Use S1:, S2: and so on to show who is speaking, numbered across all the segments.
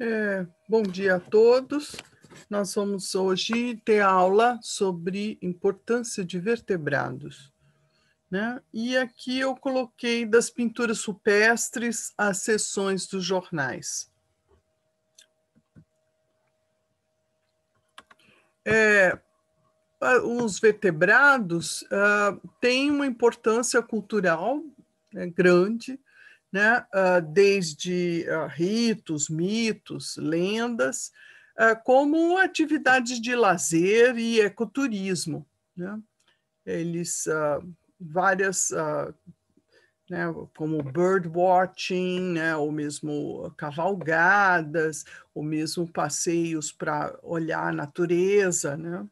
S1: É, bom dia a todos. Nós vamos hoje ter aula sobre importância de vertebrados. Né? E aqui eu coloquei das pinturas supestres às sessões dos jornais. É, os vertebrados uh, têm uma importância cultural né, grande, né? Ah, desde ah, ritos, mitos, lendas, ah, como atividades de lazer e ecoturismo. Né? Eles várias né, como bird watching, né, ou mesmo cavalgadas, ou mesmo passeios para olhar a natureza, né?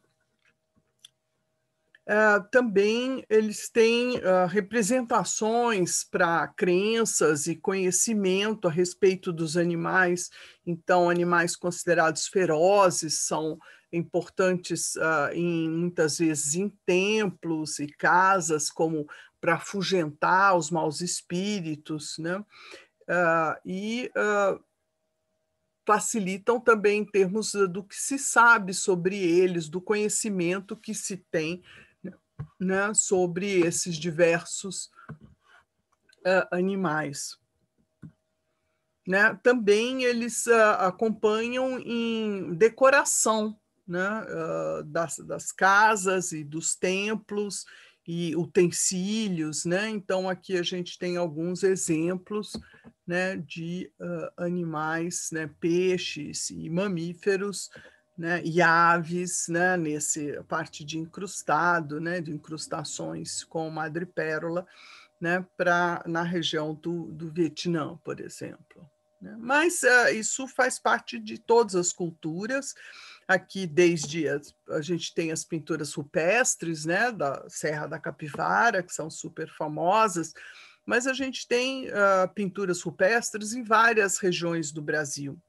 S1: Eh, também eles têm uh, representações para crenças e conhecimento a respeito dos animais. Então, animais considerados ferozes são importantes uh, em muitas vezes em templos e casas como para afugentar os maus espíritos, né? e facilitam também em termos do que se sabe sobre eles, do conhecimento que se tem né, sobre esses diversos uh, animais. Né? Também eles uh, acompanham em decoração né, uh, das, das casas e dos templos e utensílios, né? Então aqui a gente tem alguns exemplos, né, de uh, animais, né, peixes e mamíferos né, e aves, né, nesse parte de incrustado, né, de incrustações com madrepérola, né, para na região do, do Vietnã, por exemplo. Né? Mas uh, isso faz parte de todas as culturas. Aqui, desde a, a gente tem as pinturas rupestres, né, da Serra da Capivara, que são super famosas, mas a gente tem uh, pinturas rupestres em várias regiões do Brasil.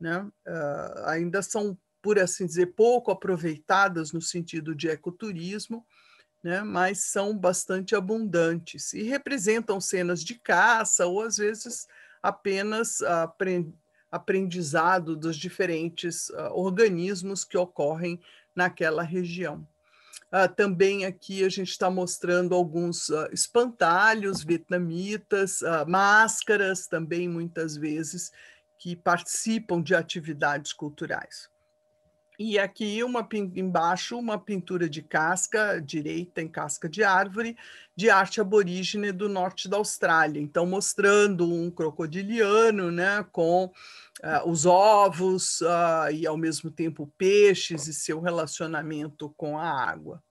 S1: Né? Uh, ainda são por assim dizer, pouco aproveitadas no sentido de ecoturismo, né, mas são bastante abundantes e representam cenas de caça ou às vezes apenas aprendizado dos diferentes ah, organismos que ocorrem naquela região. Ah, também aqui a gente está mostrando alguns ah, espantalhos vietnamitas, máscaras também muitas vezes que participam de atividades culturais. E aqui uma embaixo uma pintura de casca direita em casca de árvore de arte aborígene do norte da Austrália. Então mostrando um crocodiliano, né, com uh, os ovos uh, e ao mesmo tempo peixes e seu relacionamento com a água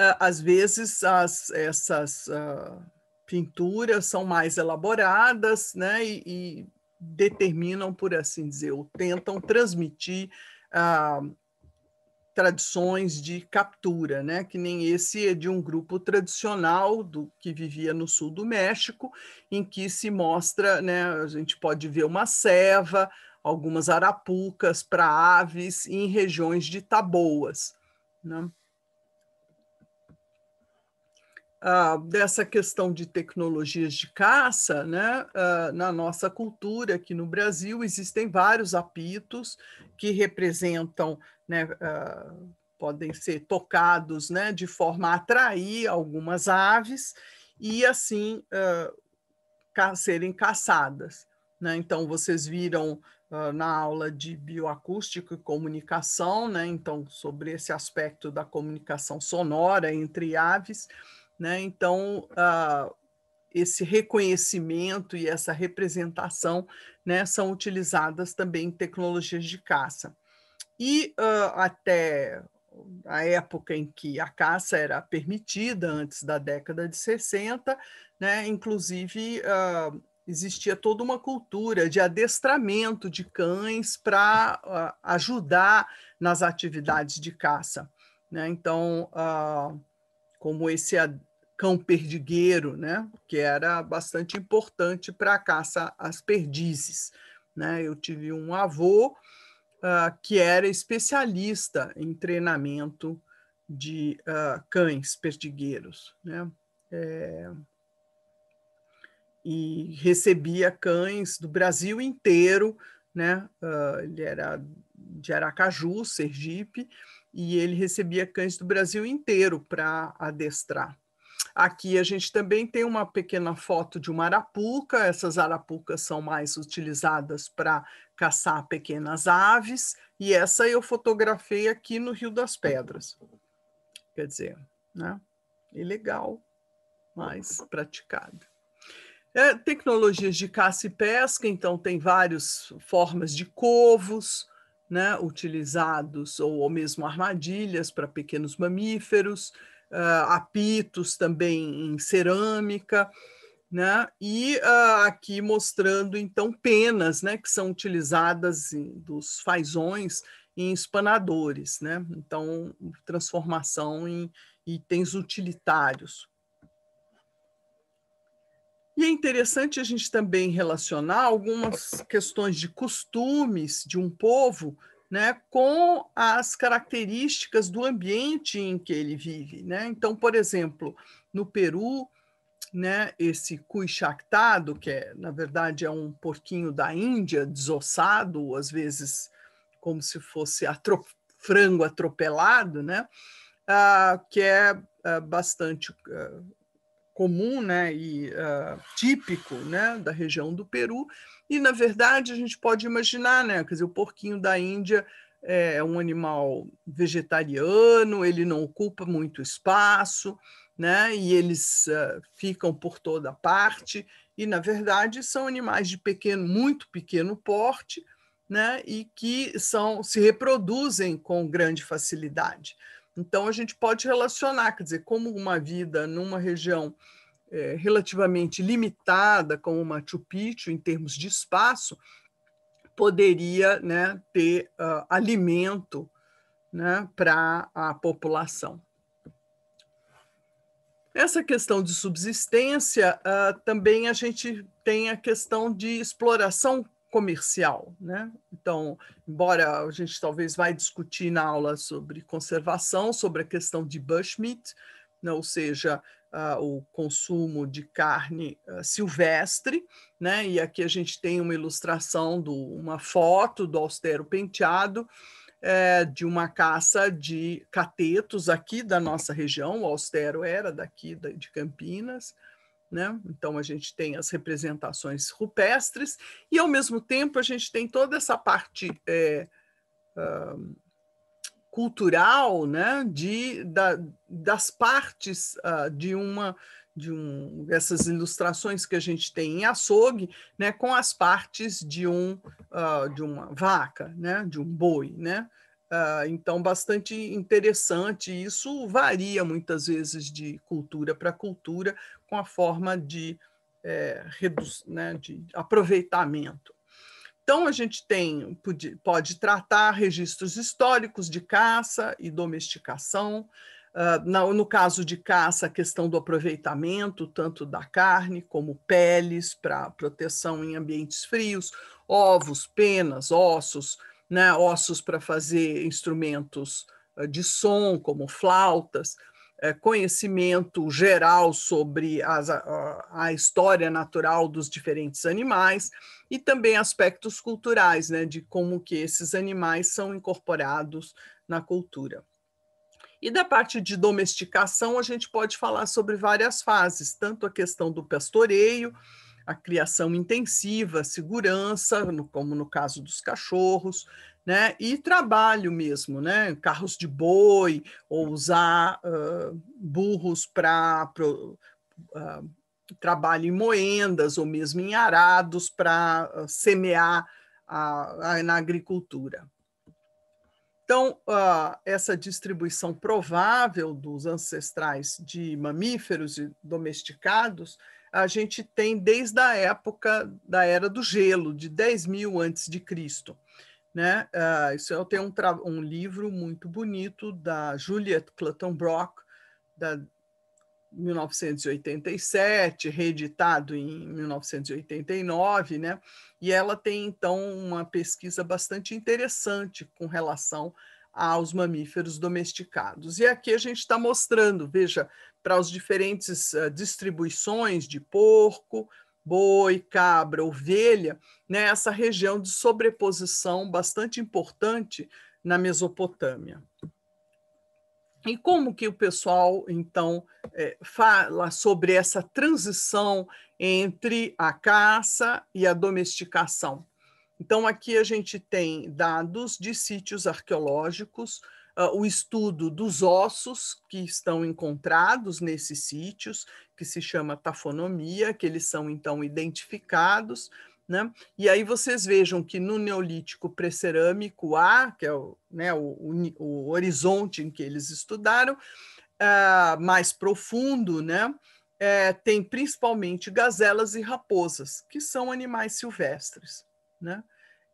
S1: ah, às vezes as, essas uh, pinturas são mais elaboradas, né? E, e, determinam, por assim dizer, ou tentam transmitir ah, tradições de captura, né? que nem esse é de um grupo tradicional do que vivia no sul do México, em que se mostra, né, a gente pode ver uma ceva, algumas arapucas para aves em regiões de taboas. Né? ah, dessa questão de tecnologias de caça, né, ah, na nossa cultura aqui no Brasil, existem vários apitos que representam, né, ah, podem ser tocados né, de forma a atrair algumas aves e assim ah, serem caçadas. Né? Então, vocês viram ah, na aula de bioacústica e comunicação, né? então, sobre esse aspecto da comunicação sonora entre aves. Né? Então, esse reconhecimento e essa representação né, são utilizadas também em tecnologias de caça. E uh, até a época em que a caça era permitida, antes da década de 60, né, inclusive uh, existia toda uma cultura de adestramento de cães para uh, ah, ajudar nas atividades de caça. Né? Então, como esse cão perdigueiro, né? que era bastante importante para a caça às perdizes. Né? Eu tive um avô uh, que era especialista em treinamento de uh, cães perdigueiros. Né? É... E recebia cães do Brasil inteiro. Né? Uh, ele era de Aracaju, Sergipe, e ele recebia cães do Brasil inteiro para adestrar. Aqui a gente também tem uma pequena foto de uma arapuca, essas arapucas são mais utilizadas para caçar pequenas aves, e essa eu fotografei aqui no Rio das Pedras. Quer dizer, né? Ilegal, mas praticado. É, tecnologias de caça e pesca, então tem várias formas de covos, né, utilizados, ou, ou mesmo armadilhas para pequenos mamíferos, uh, apitos também em cerâmica, né? E uh, aqui mostrando então penas, né, que são utilizadas em, dos fazões em espanadores, né? Então transformação em itens utilitários. E é interessante a gente também relacionar algumas questões de costumes de um povo né, com as características do ambiente em que ele vive. Né? Então, por exemplo, no Peru, né, esse cuixactado, que é, na verdade é um porquinho da Índia, desossado, às vezes como se fosse frango atropelado, né, ah, que é ah, bastante ah, comum né, e uh, típico né, da região do Peru. E, na verdade, a gente pode imaginar, né, quer dizer, o porquinho da Índia é, é um animal vegetariano, ele não ocupa muito espaço, né, e eles uh, ficam por toda parte, e, na verdade, são animais de pequeno, muito pequeno porte, né, e que são, se reproduzem com grande facilidade. Então, a gente pode relacionar, quer dizer, como uma vida numa região é, relativamente limitada, como Machu Picchu, em termos de espaço, poderia né, ter uh, alimento né, para a população. Essa questão de subsistência, uh, também a gente tem a questão de exploração comercial, né? Então, embora a gente talvez vai discutir na aula sobre conservação, sobre a questão de bushmeat, né? ou seja, uh, o consumo de carne uh, silvestre, né? E aqui a gente tem uma ilustração do uma foto do austero penteado é, de uma caça de catetos aqui da nossa região. O austero era daqui de Campinas né? Então a gente tem as representações rupestres e ao mesmo tempo a gente tem toda essa parte é, ah, cultural, né? De da, das partes uh, de uma de um essas ilustrações que a gente tem em açougue, né? Com as partes de um uh, de uma vaca, né? De um boi, né? Uh, então, bastante interessante. Isso varia muitas vezes de cultura para cultura, com a forma de, é, né, de aproveitamento. Então, a gente tem, pode, pode, tratar registros históricos de caça e domesticação. Uh, no, caso de caça, a questão do aproveitamento, tanto da carne como peles, para proteção em ambientes frios, ovos, penas, ossos, né, ossos para fazer instrumentos ah, de som, como flautas. Eh, conhecimento geral sobre as, a, a, história natural dos diferentes animais e também aspectos culturais, né, de como que esses animais são incorporados na cultura. E da parte de domesticação, a gente pode falar sobre várias fases, tanto a questão do pastoreio, a criação intensiva, segurança, no, como no caso dos cachorros, né? E trabalho mesmo, né? Carros de boi ou usar uh, burros para uh, trabalho em moendas ou mesmo em arados para uh, semear a, a, na agricultura. Então, essa distribuição provável dos ancestrais de mamíferos e domesticados a gente tem desde a época da era do gelo, de 10 mil antes de Cristo. Né? Uh, isso eu tenho um, um, livro muito bonito da Juliet Clutton Brock, da 1987, reeditado em 1989, né? E ela tem então uma pesquisa bastante interessante com relação aos mamíferos domesticados. E aqui a gente está mostrando, veja, para as diferentes uh, distribuições de porco, boi, cabra, ovelha, né, essa região de sobreposição bastante importante na Mesopotâmia. E como que o pessoal, então, é, fala sobre essa transição entre a caça e a domesticação? Então, aqui a gente tem dados de sítios arqueológicos uh, o estudo dos ossos que estão encontrados nesses sítios, que se chama tafonomia, que eles são então identificados. Né? E aí vocês vejam que no Neolítico pré-cerâmico A, que é o, né, o, o, o, horizonte em que eles estudaram, uh, mais profundo, né? É, tem principalmente gazelas e raposas, que são animais silvestres. Né?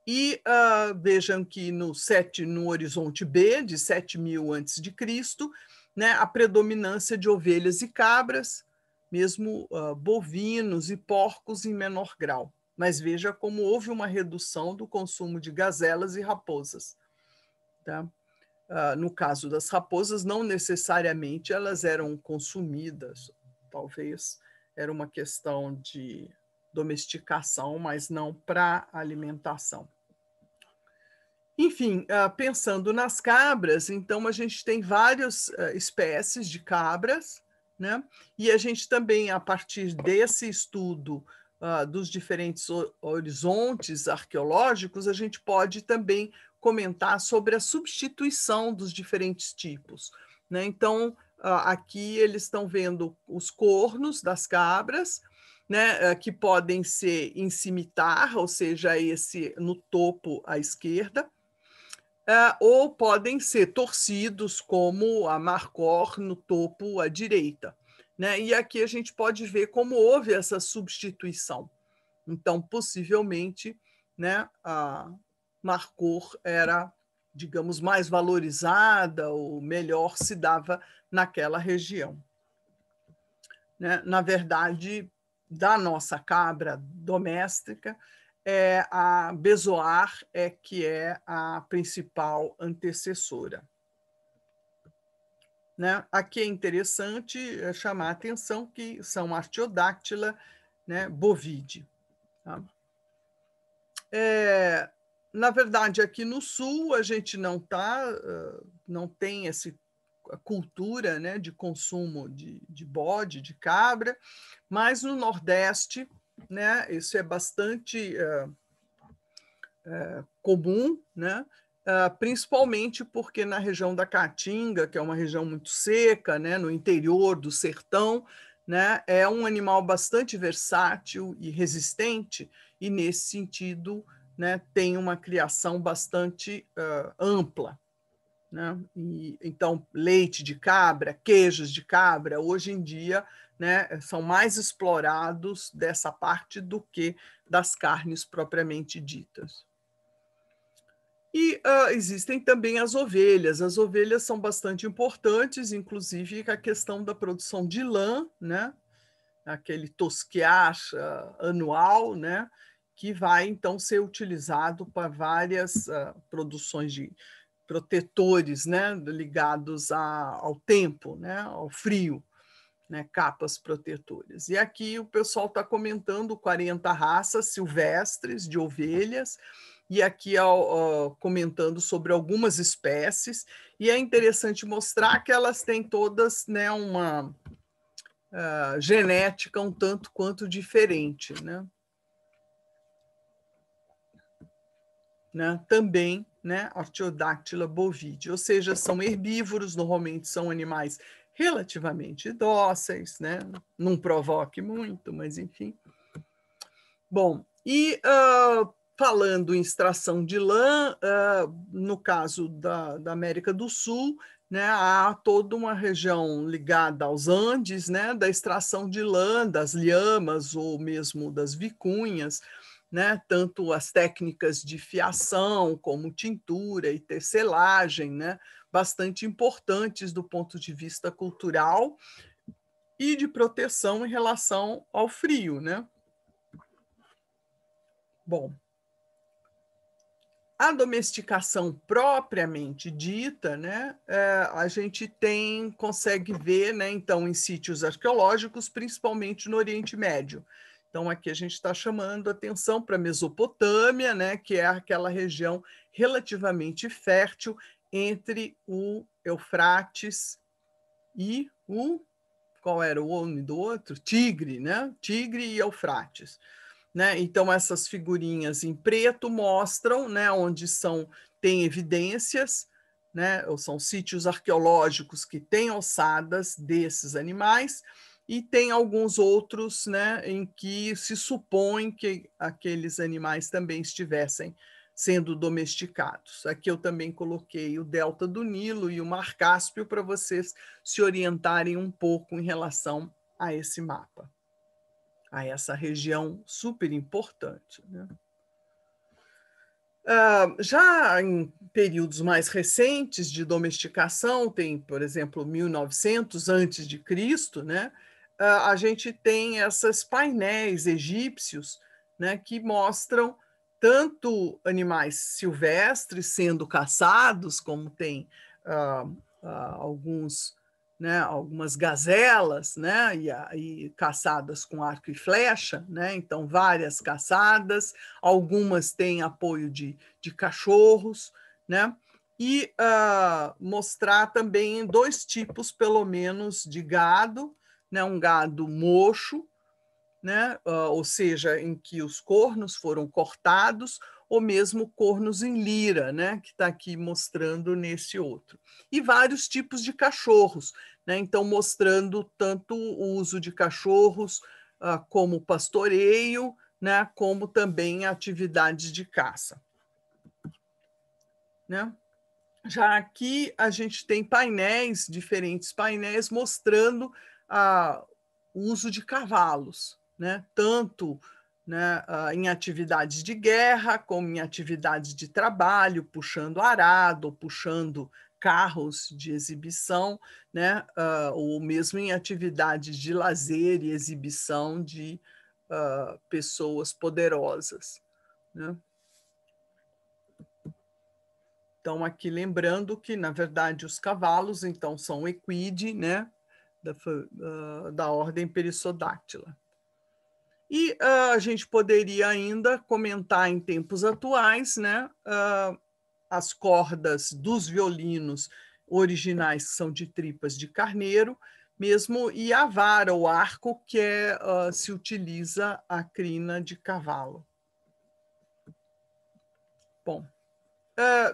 S1: E uh, vejam que no, 7, no horizonte B, de 7000 antes de Cristo, né, a predominância de ovelhas e cabras, mesmo uh, bovinos e porcos em menor grau. Mas veja como houve uma redução do consumo de gazelas e raposas. Tá? Uh, no caso das raposas, não necessariamente elas eram consumidas, talvez era uma questão de domesticação, mas não para alimentação. Enfim, ah, pensando nas cabras, então a gente tem várias ah, espécies de cabras, né? E a gente também, a partir desse estudo ah, dos diferentes horizontes arqueológicos, a gente pode também comentar sobre a substituição dos diferentes tipos. Né? Então, aqui eles estão vendo os cornos das cabras, né, eh, que podem ser em cimitar, ou seja, esse no topo à esquerda, uh, ou podem ser torcidos, como a Marcor no topo à direita. Né? E aqui a gente pode ver como houve essa substituição. Então, possivelmente, né, a Marcor era, digamos, mais valorizada ou melhor se dava naquela região. Né? Na verdade, da nossa cabra doméstica, é a Bezoar é que é a principal antecessora. Né? Aqui é interessante é, chamar a atenção que são artiodáctila né, bovide. Tá? É, na verdade, aqui no sul a gente não tá, não tem esse cultura né, de consumo de, de bode, de cabra, mas no Nordeste, né, isso é bastante eh, eh, comum, né, ah, principalmente porque na região da Caatinga, que é uma região muito seca, né, no interior do sertão, né, é um animal bastante versátil e resistente, e nesse sentido né, tem uma criação bastante ah, ampla. Né? E, então, leite de cabra, queijos de cabra, hoje em dia né, são mais explorados dessa parte do que das carnes propriamente ditas. E uh, existem também as ovelhas. As ovelhas são bastante importantes, inclusive a questão da produção de lã, né? aquele tosquiar ah, anual, né? que vai então ser utilizado para várias uh, produções de, protetores né, ligados a, ao tempo, né, ao frio, né, capas protetoras. E aqui o pessoal está comentando 40 raças silvestres de ovelhas, e aqui ó, ó, comentando sobre algumas espécies, e é interessante mostrar que elas têm todas né, uma uh, genética um tanto quanto diferente. Né? Né? Também né, Artiodactyla bovide, ou seja, são herbívoros, normalmente são animais relativamente dóceis, né, não provoque muito, mas enfim. Bom, e uh, falando em extração de lã, uh, no caso da, da, América do Sul, né, há toda uma região ligada aos Andes, né, da extração de lã, das lhamas ou mesmo das vicunhas, né? tanto as técnicas de fiação, como tintura e tecelagem, né? bastante importantes do ponto de vista cultural e de proteção em relação ao frio. Né? Bom, a domesticação propriamente dita, né, é, a gente tem, consegue ver, né, então, em sítios arqueológicos, principalmente no Oriente Médio, então, aqui a gente está chamando atenção para a Mesopotâmia, né, que é aquela região relativamente fértil entre o Eufrates e o. Qual era o nome do outro? Tigre, né? Tigre e Eufrates. Né? Então, essas figurinhas em preto mostram né, onde são, tem evidências, né, ou são sítios arqueológicos que têm ossadas desses animais e tem alguns outros né, em que se supõe que aqueles animais também estivessem sendo domesticados. Aqui eu também coloquei o delta do Nilo e o Mar Cáspio para vocês se orientarem um pouco em relação a esse mapa, a essa região super importante. Né? Uh, já em períodos mais recentes de domesticação, tem, por exemplo, 1900 antes de Cristo, né? É, a gente tem esses painéis egípcios né, que mostram tanto animais silvestres sendo caçados, como tem uh, uh, alguns, né, algumas gazelas, né, e, e, caçadas com arco e flecha, né, então várias caçadas, algumas têm apoio de, de cachorros, né, e uh, mostrar também dois tipos, pelo menos, de gado, né, um gado mocho, né, uh, ou seja, em que os cornos foram cortados, ou mesmo cornos em lira, né, que está aqui mostrando nesse outro. E vários tipos de cachorros, né, então mostrando tanto o uso de cachorros uh, como pastoreio, né, como também atividades de caça. Né? Já aqui a gente tem painéis, diferentes painéis, mostrando a, o uso de cavalos, né? tanto né, em atividades de guerra como em atividades de trabalho, puxando arado, puxando carros de exibição, né, uh, ou mesmo em atividades de lazer e exibição de uh, pessoas poderosas. Né? Então, aqui lembrando que, na verdade, os cavalos então são equide, né? da, ah, da ordem Perissodáctila. E uh, a gente poderia ainda comentar em tempos atuais né, uh, as cordas dos violinos originais, que são de tripas de carneiro, mesmo e a vara, o arco, que é, uh, se utiliza a crina de cavalo. Bom,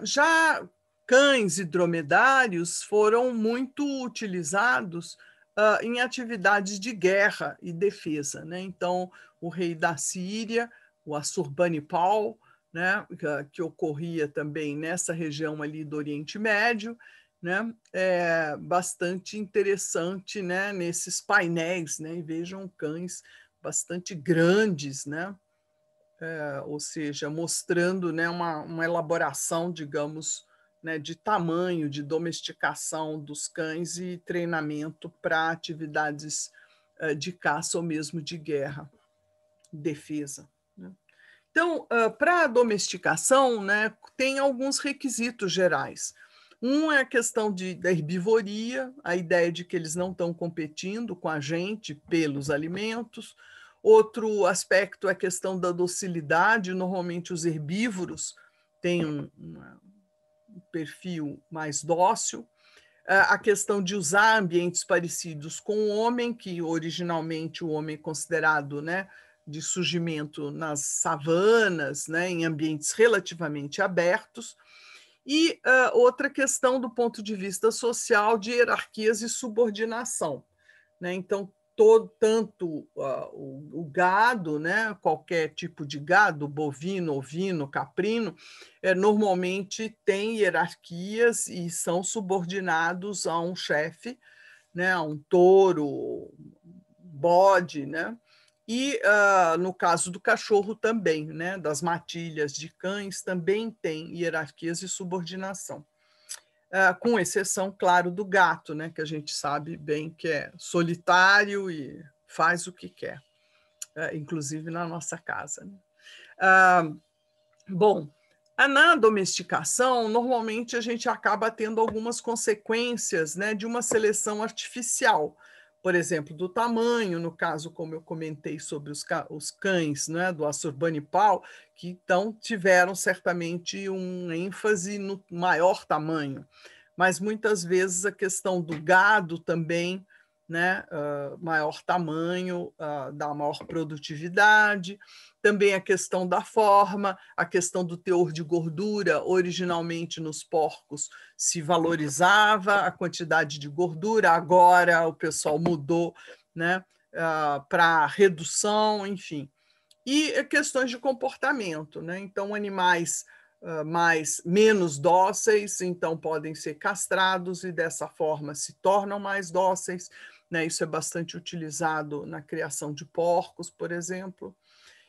S1: já cães e dromedários foram muito utilizados uh, em atividades de guerra e defesa. Né? Então, o rei da Síria, o Assurbanipal, né, ah, que ocorria também nessa região ali do Oriente Médio, né, é bastante interessante, né, nesses painéis, né, e vejam cães bastante grandes, né, é, ou seja, mostrando, né, uma, uma elaboração, digamos, né, de tamanho, de domesticação dos cães e treinamento para atividades uh, de caça ou mesmo de guerra, defesa. Né? Então, uh, ah, para a domesticação, né, tem alguns requisitos gerais. Um é a questão de, da herbivoria, a ideia de que eles não estão competindo com a gente pelos alimentos. Outro aspecto é a questão da docilidade. Normalmente, os herbívoros têm um, uma, perfil mais dócil, é, a questão de usar ambientes parecidos com o homem, que originalmente o homem é considerado né, de surgimento nas savanas, né, em ambientes relativamente abertos, e uh, outra questão do ponto de vista social de hierarquias e subordinação. Né? Então, todo tanto uh, o, o, gado, né, qualquer tipo de gado, bovino, ovino, caprino, é, normalmente tem hierarquias e são subordinados a um chefe, né, a um touro, bode, né? E uh, no caso do cachorro também, né, das matilhas de cães, também tem hierarquias e subordinação. Ah, com exceção, claro, do gato, né, que a gente sabe bem que é solitário e faz o que quer, ah, inclusive na nossa casa. Né? Ah, bom, na domesticação, normalmente a gente acaba tendo algumas consequências né, de uma seleção artificial por exemplo, do tamanho, no caso, como eu comentei sobre os, os cães né, do Assurbanipal, que então tiveram certamente um ênfase no maior tamanho. Mas muitas vezes a questão do gado também, né, uh, maior tamanho, uh, dá maior produtividade. Também a questão da forma, a questão do teor de gordura, originalmente nos porcos se valorizava a quantidade de gordura, agora o pessoal mudou né, uh, ah, para redução, enfim. E questões de comportamento, né? Então, animais uh, mais menos dóceis, então podem ser castrados e dessa forma se tornam mais dóceis. Né, isso é bastante utilizado na criação de porcos, por exemplo.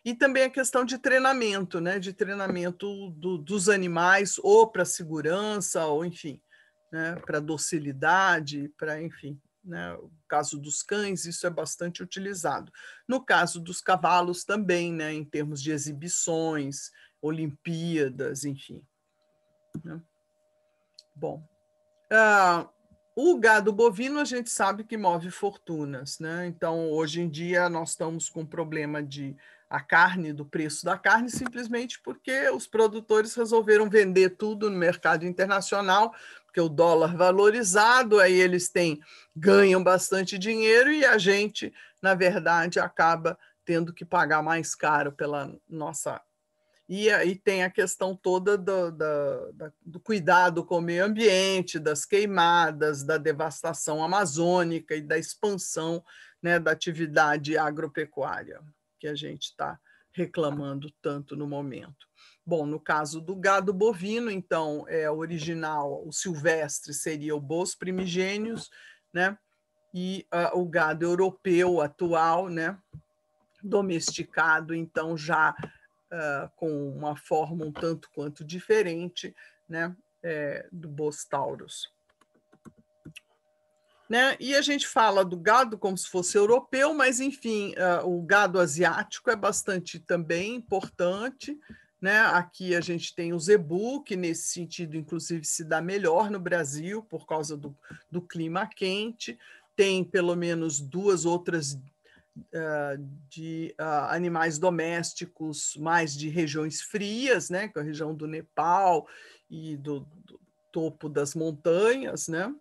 S1: E também a questão de treinamento, né? De treinamento do, dos animais, ou para segurança, ou enfim, né? para docilidade, para enfim. Né? O caso dos cães, isso é bastante utilizado. No caso dos cavalos também, né? em termos de exibições, Olimpíadas, enfim. Né? Bom. Uh, o gado bovino a gente sabe que move fortunas, né? Então, hoje em dia, nós estamos com problema de a carne do preço da carne simplesmente porque os produtores resolveram vender tudo no mercado internacional, porque o dólar valorizado, aí eles têm ganham bastante dinheiro e a gente, na verdade, acaba tendo que pagar mais caro pela nossa. E aí tem a questão toda do, do, do cuidado com o meio ambiente, das queimadas, da devastação amazônica e da expansão né, da atividade agropecuária que a gente está reclamando tanto no momento. Bom, no caso do gado bovino, então, é original, o silvestre seria o bos primigênios, né? E uh, o gado europeu atual, né? Domesticado, então, já uh, com uma forma um tanto quanto diferente, né? É, do bos taurus. Né? E a gente fala do gado como se fosse europeu, mas enfim, uh, o gado asiático é bastante também importante. Né? Aqui a gente tem o zebu, que nesse sentido, inclusive, se dá melhor no Brasil por causa do, do clima quente. Tem pelo menos duas outras uh, de uh, animais domésticos mais de regiões frias, né? que é a região do Nepal e do, do topo das montanhas. Né?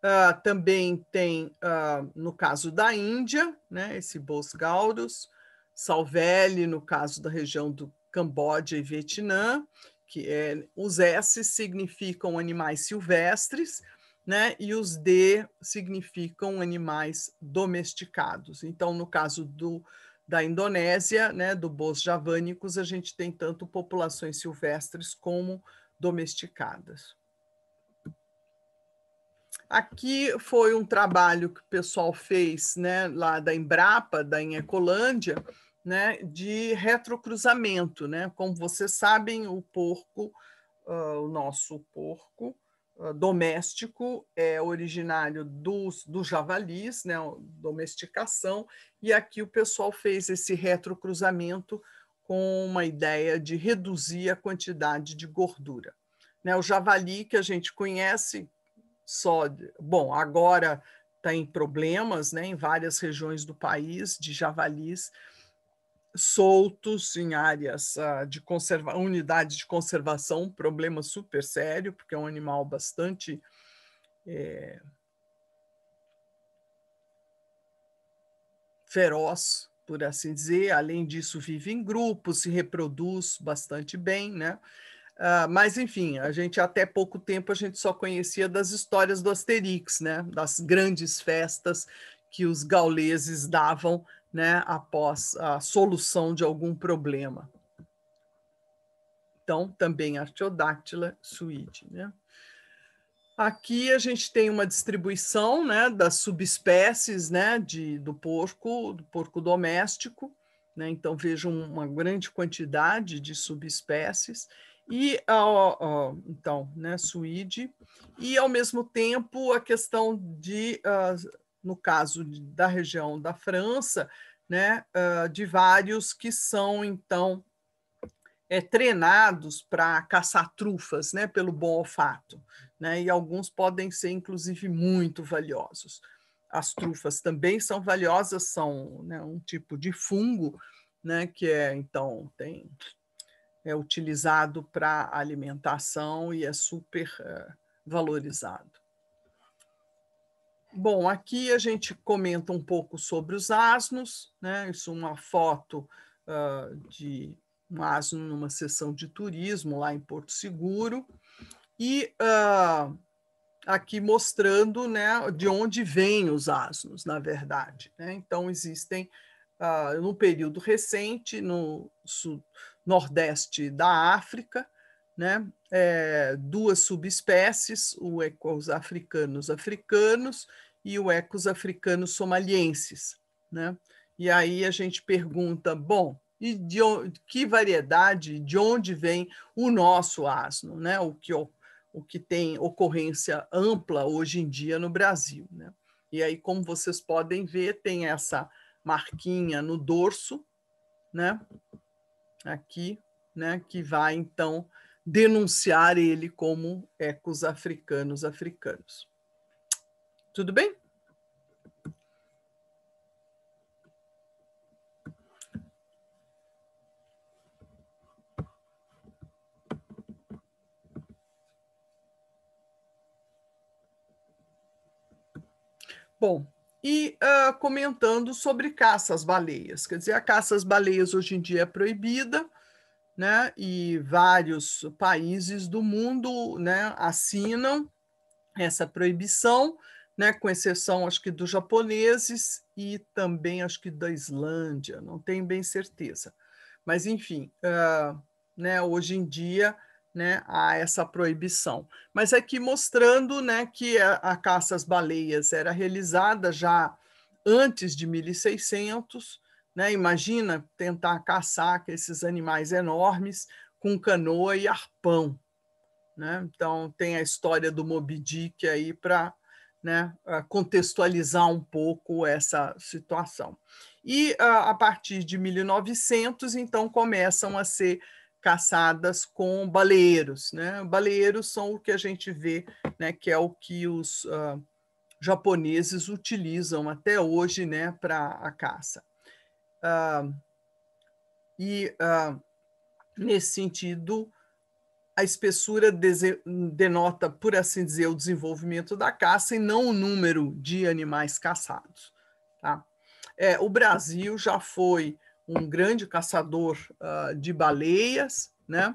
S1: Uh, também tem, uh, no caso da Índia, né, esse Bos Gauros, Salvelli, no caso da região do Camboja e Vietnã, que é, os S significam animais silvestres, né, e os D significam animais domesticados. Então, no caso do, da Indonésia, né, do Bos javânicos, a gente tem tanto populações silvestres como domesticadas. Aqui foi um trabalho que o pessoal fez né, lá da Embrapa, da Ecolândia, né, de retrocruzamento. Né? Como vocês sabem, o porco, uh, o nosso porco uh, doméstico, é originário dos, dos javalis, né, domesticação, e aqui o pessoal fez esse retrocruzamento com uma ideia de reduzir a quantidade de gordura. Né, o javali que a gente conhece, só. Bom, agora tem tá problemas né, em várias regiões do país de javalis soltos em áreas uh, de conserva unidades de conservação, um problema super sério, porque é um animal bastante. É, feroz, por assim dizer. Além disso, vive em grupo, se reproduz bastante bem, né? Uh, mas, enfim, a gente até pouco tempo a gente só conhecia das histórias do Asterix, né? das grandes festas que os gauleses davam né? após a solução de algum problema. Então, também Artiodáctila suíte Né? Aqui a gente tem uma distribuição né, das subespécies né, de, do porco, do porco doméstico. Né? Então, vejam uma grande quantidade de subespécies e, a, então, né, Suíde, e ao mesmo tempo a questão de, uh, no caso de, da região da França, né, uh, de vários que são, então, é, treinados para caçar trufas né, pelo bom olfato, né, e alguns podem ser, inclusive, muito valiosos. As trufas também são valiosas, são né, um tipo de fungo, né, que é, então, tem é utilizado para alimentação e é super é, valorizado. Bom, aqui a gente comenta um pouco sobre os asnos, né? Isso é uma foto uh, de um asno numa sessão de turismo lá em Porto Seguro e uh, aqui mostrando, né, de onde vêm os asnos, na verdade. Né? Então existem uh, no período recente no sul nordeste da África, né? É, duas subespécies, o ecos africanos africanos e o ecos africanos somalienses. Né? E aí a gente pergunta, bom, e de onde, que variedade, de onde vem o nosso asno, né? o, que, o, o que tem ocorrência ampla hoje em dia no Brasil. Né? E aí, como vocês podem ver, tem essa marquinha no dorso, né? aqui, né, que vai então denunciar ele como ecos africanos africanos. Tudo bem? Bom, e uh, comentando sobre caça às baleias. Quer dizer, a caça às baleias hoje em dia é proibida, né? E vários países do mundo, né, assinam essa proibição, né, com exceção acho que dos japoneses e também acho que da Islândia, não tenho bem certeza. Mas enfim, uh, né, hoje em dia né, a essa proibição. Mas aqui é mostrando né, que a, a caça às baleias era realizada já antes de 1600. Né? Imagina tentar caçar esses animais enormes com canoa e arpão. Né? Então, tem a história do Moby Dick aí para né, contextualizar um pouco essa situação. E ah, a partir de 1900, então, começam a ser caçadas com baleeiros. Né? Baleeiros são o que a gente vê, né, que é o que os uh, japoneses utilizam até hoje né, para a caça. Uh, e, uh, nesse sentido, a espessura denota, por assim dizer, o desenvolvimento da caça e não o número de animais caçados. Tá? É, o Brasil já foi um grande caçador uh, de baleias, né?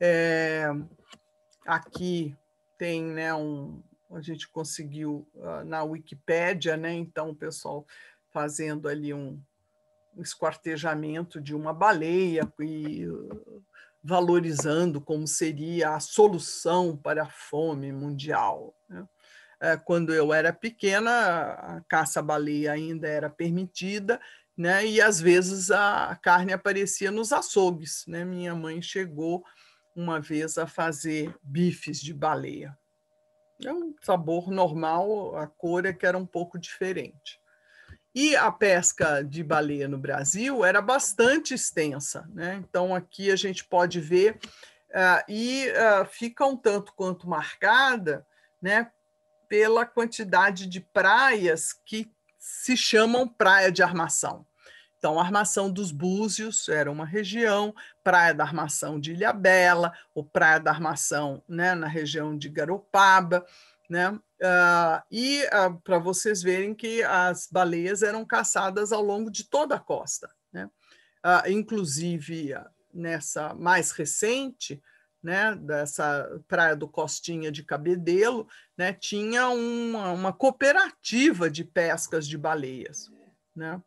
S1: É, aqui tem, né, um, a gente conseguiu uh, na Wikipédia, né? Então o pessoal fazendo ali um, um esquartejamento de uma baleia e uh, valorizando como seria a solução para a fome mundial. Né? É, quando eu era pequena, a caça-baleia ainda era permitida né? E às vezes a carne aparecia nos açougues, né? Minha mãe chegou uma vez a fazer bifes de baleia. É um sabor normal, a cor é que era um pouco diferente. E a pesca de baleia no Brasil era bastante extensa, né? Então aqui a gente pode ver uh, e uh, fica um tanto quanto marcada, né? Pela quantidade de praias que se chamam Praia de Armação. Então, a Armação dos Búzios era uma região, Praia da Armação de Ilhabela, ou Praia da Armação né, na região de Garopaba. Né? Uh, e uh, ah, para vocês verem que as baleias eram caçadas ao longo de toda a costa. Né? Uh, inclusive, nessa mais recente, né, dessa praia do Costinha de Cabedelo, né, tinha uma, uma cooperativa de pescas de baleias. Né?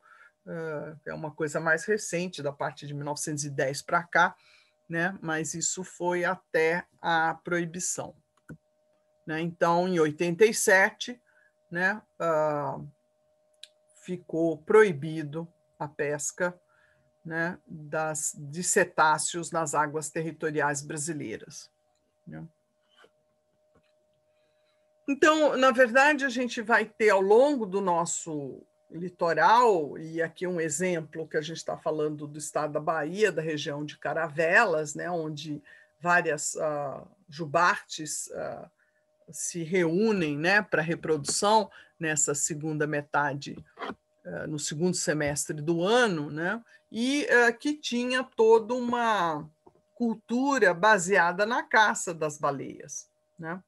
S1: É, é uma coisa mais recente, da parte de 1910 para cá, né? mas isso foi até a proibição. Né? Então, em 87, né, uh, ficou proibido a pesca né, das, de cetáceos nas águas territoriais brasileiras. Né? Então, na verdade, a gente vai ter ao longo do nosso litoral, e aqui um exemplo que a gente está falando do estado da Bahia, da região de Caravelas, né, onde várias uh, jubartes uh, se reúnem né, para reprodução nessa segunda metade eh, no segundo semestre do ano, né? e eh, que tinha toda uma cultura baseada na caça das baleias. Né?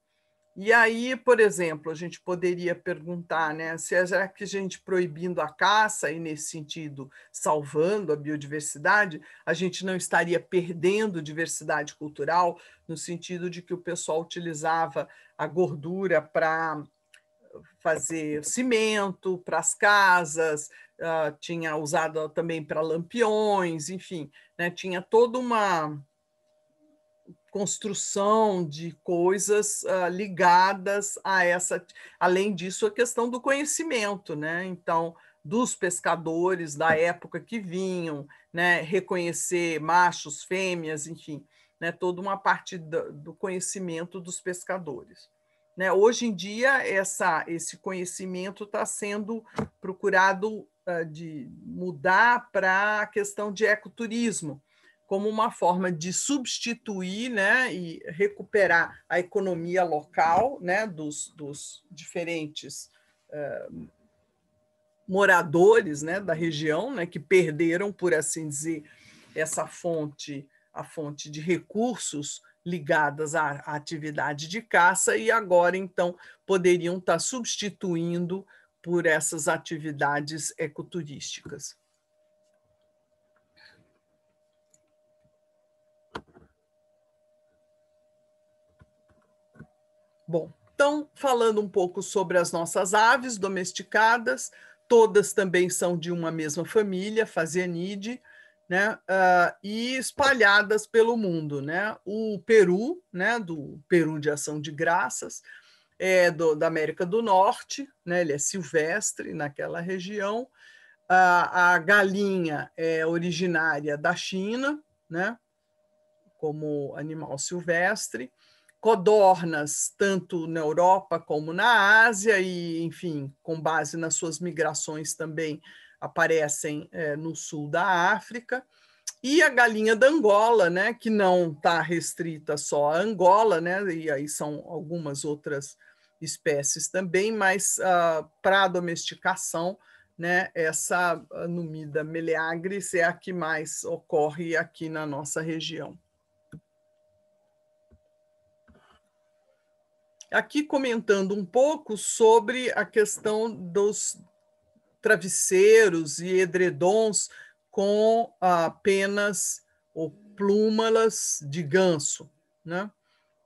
S1: E aí, por exemplo, a gente poderia perguntar, né, se é que a gente proibindo a caça e nesse sentido salvando a biodiversidade, a gente não estaria perdendo diversidade cultural no sentido de que o pessoal utilizava a gordura para fazer cimento para as casas, uh, tinha usado também para lampiões, enfim, né? tinha toda uma construção de coisas uh, ligadas a essa. Além disso, a questão do conhecimento, né? Então, dos pescadores da época que vinham, né? Reconhecer machos, fêmeas, enfim, né? Toda uma parte do, do conhecimento dos pescadores. Né? Hoje em dia, essa, esse conhecimento está sendo procurado uh, de mudar para a questão de ecoturismo, como uma forma de substituir né, e recuperar a economia local né, dos, dos diferentes uh, moradores né, da região, né, que perderam, por assim dizer, essa fonte, a fonte de recursos ligadas à, à atividade de caça e agora, então, poderiam estar tá substituindo por essas atividades ecoturísticas. Bom, então, falando um pouco sobre as nossas aves domesticadas, todas também são de uma mesma família, Fazianide né, uh, e espalhadas pelo mundo, né? O Peru, né, do Peru de Ação de Graças, é do, da América do Norte, né? Ele é silvestre naquela região. A, a galinha é originária da China, né? Como animal silvestre. Codornas, tanto na Europa como na Ásia, e, enfim, com base nas suas migrações também aparecem é, no sul da África, e a galinha da Angola, né, que não está restrita só a Angola, né, e aí são algumas outras espécies também, mas uh, ah, para domesticação, né, essa ah, numida meleagris é a que mais ocorre aqui na nossa região. Aqui comentando um pouco sobre a questão dos travesseiros e edredons com ah, penas ou plúmalas de ganso, né?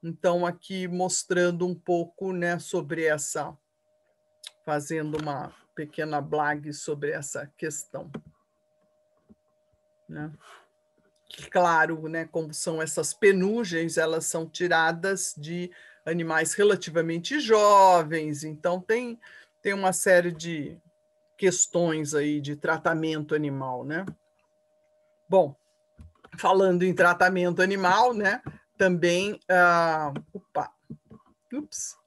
S1: Então aqui mostrando um pouco, né, sobre essa, fazendo uma pequena blague sobre essa questão, né? Claro, né, como são essas penugens, elas são tiradas de animais relativamente jovens, então tem tem uma série de questões aí de tratamento animal, né? Bom, falando em tratamento animal, né? Também, uh, opa, ups,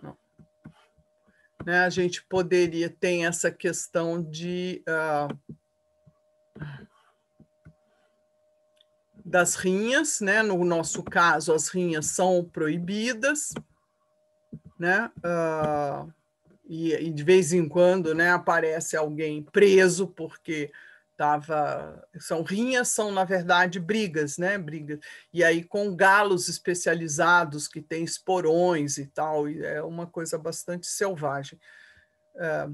S1: não. Né, a gente poderia ter essa questão de uh, das rinhas, né? No nosso caso, as rinhas são proibidas, né? Uh, e, e de vez em quando né, aparece alguém preso porque tava são rinhas são na verdade brigas né brigas e aí com galos especializados que têm esporões e tal e é uma coisa bastante selvagem é,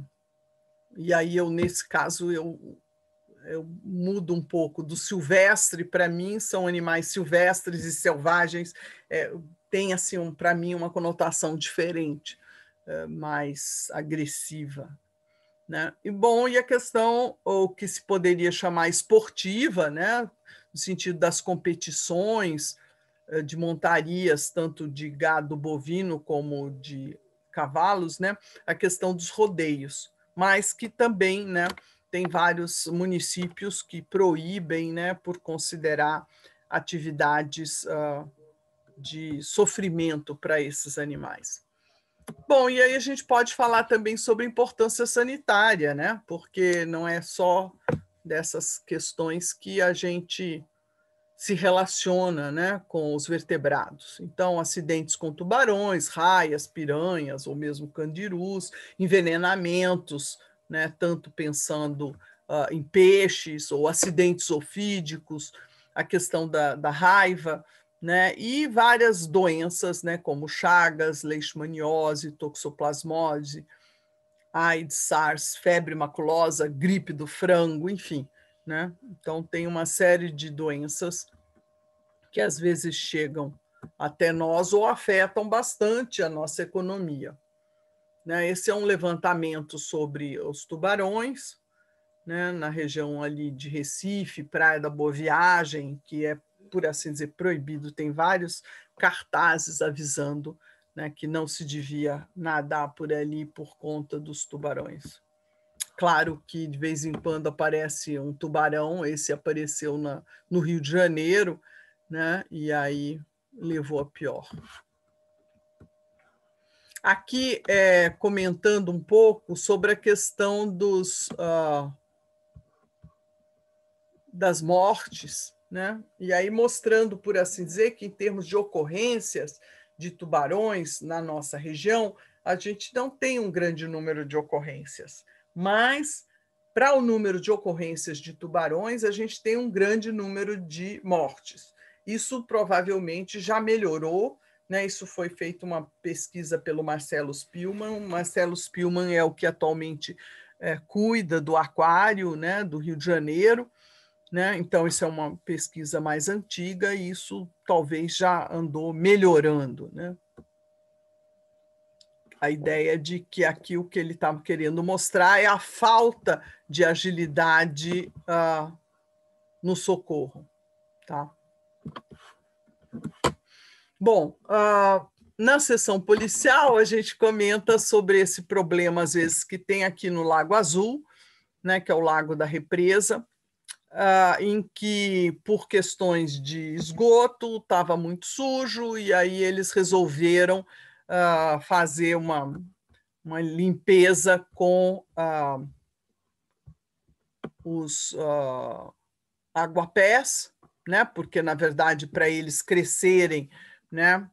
S1: e aí eu nesse caso eu eu mudo um pouco do silvestre para mim são animais silvestres e selvagens é, tem assim um, para mim uma conotação diferente eh, mais agressiva. Né? E bom, e a questão, ou que se poderia chamar esportiva, né? no sentido das competições eh, de montarias, tanto de gado bovino como de cavalos, né? a questão dos rodeios, mas que também né, tem vários municípios que proíbem né, por considerar atividades uh, de sofrimento para esses animais. Bom, e aí a gente pode falar também sobre importância sanitária, né? Porque não é só dessas questões que a gente se relaciona, né, com os vertebrados. Então, acidentes com tubarões, raias, piranhas ou mesmo candirus, envenenamentos, né, tanto pensando uh, em peixes ou acidentes ofídicos, a questão da, da raiva, né? E várias doenças, né? Como chagas, leishmaniose, toxoplasmose, AIDS, SARS, febre maculosa, gripe do frango, enfim, né? Então tem uma série de doenças que às vezes chegam até nós ou afetam bastante a nossa economia. Né? Esse é um levantamento sobre os tubarões, né? na região ali de Recife, Praia da Boa Viagem, que é por assim dizer, proibido, tem vários cartazes avisando né, que não se devia nadar por ali por conta dos tubarões. Claro que de vez em quando aparece um tubarão, esse apareceu na, no Rio de Janeiro, né, e aí levou a pior. Aqui, é, comentando um pouco sobre a questão dos, uh, das mortes, né? E aí mostrando, por assim dizer, que em termos de ocorrências de tubarões na nossa região, a gente não tem um grande número de ocorrências, mas para o número de ocorrências de tubarões, a gente tem um grande número de mortes. Isso provavelmente já melhorou, né? Isso foi feito uma pesquisa pelo Marcelo Spilman O Marcelo Spilman é o que atualmente é, cuida do aquário, né, do Rio de Janeiro, né? Então, isso é uma pesquisa mais antiga e isso talvez já andou melhorando. Né? A ideia é de que aqui o que ele estava tá querendo mostrar é a falta de agilidade ah, no socorro. Tá? Bom, ah, na sessão policial, a gente comenta sobre esse problema, às vezes, que tem aqui no Lago Azul, né, que é o Lago da Represa, ah, em que, por questões de esgoto, estava muito sujo, e aí eles resolveram ah, fazer uma, uma limpeza com ah, os aguapés, ah, né? porque, na verdade, para eles crescerem, né?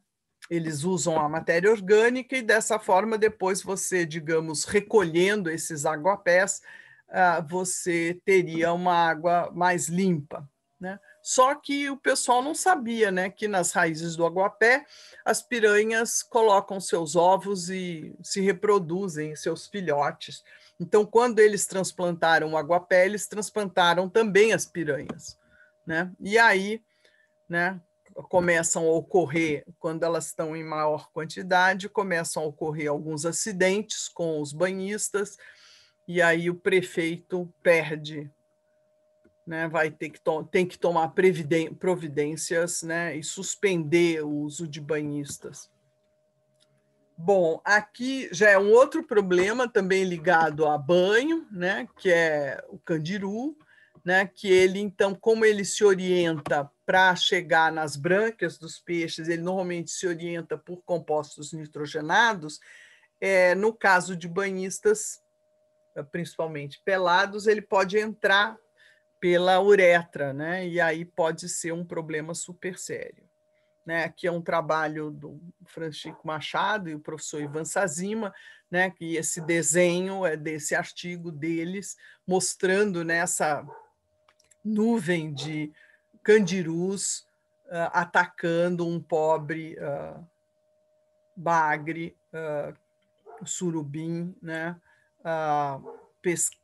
S1: eles usam a matéria orgânica e dessa forma depois você, digamos, recolhendo esses aguapés, ah, você teria uma água mais limpa. Né? Só que o pessoal não sabia né, que nas raízes do aguapé as piranhas colocam seus ovos e se reproduzem, seus filhotes. Então, quando eles transplantaram o aguapé, eles transplantaram também as piranhas. Né? E aí né, começam a ocorrer, quando elas estão em maior quantidade, começam a ocorrer alguns acidentes com os banhistas e aí o prefeito perde, né? Vai ter que, tem que tomar providências, né? E suspender o uso de banhistas. Bom, aqui já é um outro problema também ligado a banho, né? Que é o candiru, né? Que ele então, como ele se orienta para chegar nas brânquias dos peixes, ele normalmente se orienta por compostos nitrogenados. É, no caso de banhistas, principalmente pelados, ele pode entrar pela uretra, né? E aí pode ser um problema super sério. Né, que é um trabalho do Francisco Machado e o professor Ivan Sazima, né, que esse desenho é desse artigo deles, mostrando nessa né, nuvem de candirus uh, atacando um pobre uh, bagre, uh, surubim, né,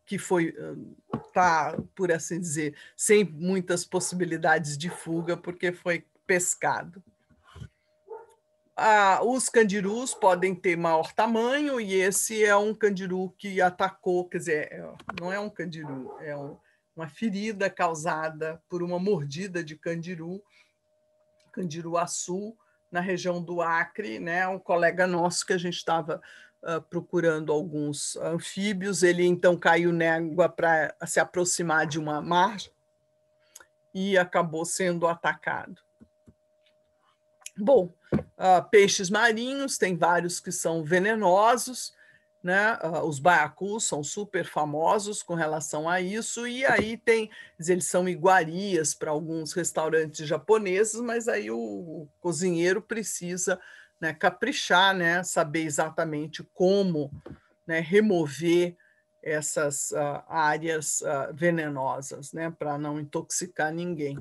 S1: que foi ah, tá por assim dizer sem muitas possibilidades de fuga porque foi pescado. Ah, os candirus podem ter maior tamanho e esse é um candiru que atacou, quer dizer, é, não é um candiru é um, uma ferida causada por uma mordida de candiru candiru açu, na região do Acre, né? Um colega nosso que a gente estava procurando alguns anfíbios. Ele então caiu na água para se aproximar de uma mar e acabou sendo atacado. Bom, uh, peixes marinhos, tem vários que são venenosos, né? Uh, os baiacus são super famosos com relação a isso, e aí tem, eles são iguarias para alguns restaurantes japoneses, mas aí o, o cozinheiro precisa né, caprichar, né, saber exatamente como né, remover essas uh, áreas uh, venenosas, né, para não intoxicar ninguém.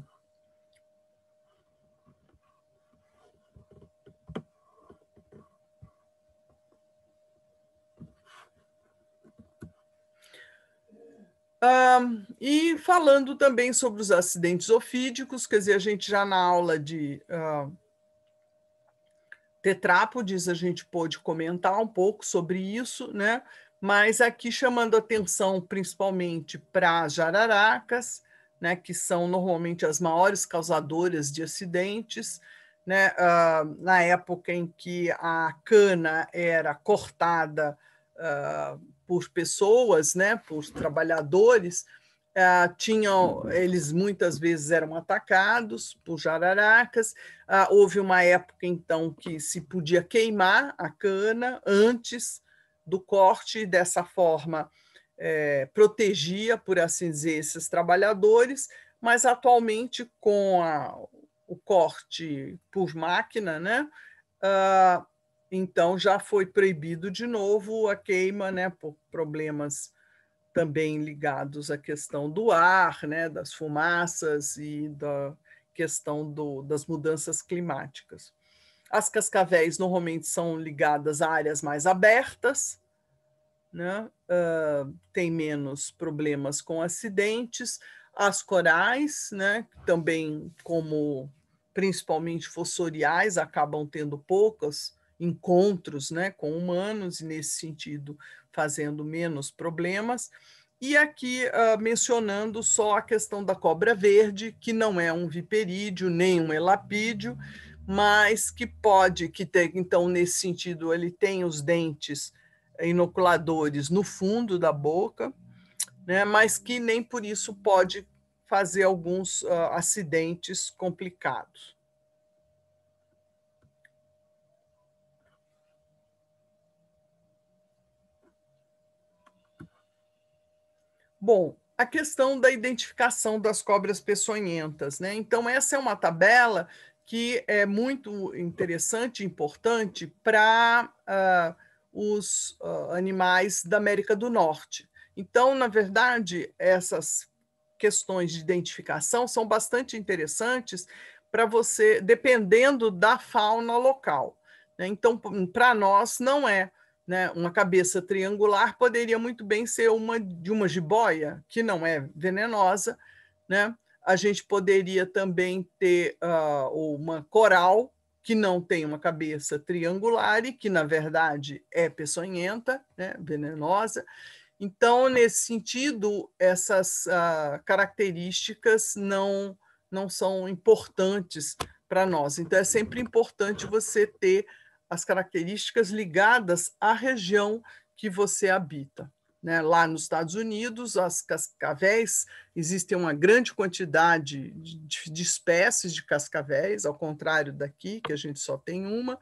S1: Um, e falando também sobre os acidentes ofídicos, quer dizer, a gente já na aula de uh, Tetrápodes, a gente pôde comentar um pouco sobre isso, né? mas aqui chamando atenção principalmente para as jararacas, né, que são normalmente as maiores causadoras de acidentes, né, uh, na época em que a cana era cortada uh, por pessoas, né, por trabalhadores, Uh, tinham eles muitas vezes eram atacados por jararacas. Uh, houve uma época então que se podia queimar a cana antes do corte, dessa forma é, protegia, por assim dizer, esses trabalhadores. Mas atualmente com a, o corte por máquina, né? Uh, então já foi proibido de novo a queima, né? Por problemas também ligados à questão do ar, né, das fumaças e da questão do, das mudanças climáticas. As cascavéis normalmente são ligadas a áreas mais abertas, né? Uh, tem menos problemas com acidentes. As corais, né, também como principalmente fossoriais, acabam tendo poucos encontros né, com humanos, e nesse sentido fazendo menos problemas. E aqui uh, mencionando só a questão da cobra verde, que não é um viperídeo nem um elapídeo, mas que pode, que tem, então, nesse sentido, ele tem os dentes inoculadores no fundo da boca, né, mas que nem por isso pode fazer alguns uh, acidentes complicados. Bom, a questão da identificação das cobras peçonhentas, né? Então, essa é uma tabela que é muito interessante, importante para uh, ah, os uh, animais da América do Norte. Então, na verdade, essas questões de identificação são bastante interessantes para você, dependendo da fauna local. Né? Então, para nós, não é né, uma cabeça triangular poderia muito bem ser uma de uma jiboia, que não é venenosa. Né? A gente poderia também ter uh, uma coral, que não tem uma cabeça triangular e que, na verdade, é peçonhenta, né, venenosa. Então, nesse sentido, essas uh, características não, não são importantes para nós. Então, é sempre importante você ter as características ligadas à região que você habita. Né? Lá nos Estados Unidos, as cascavéis, existem uma grande quantidade de, de espécies de cascavéis, ao contrário daqui, que a gente só tem uma,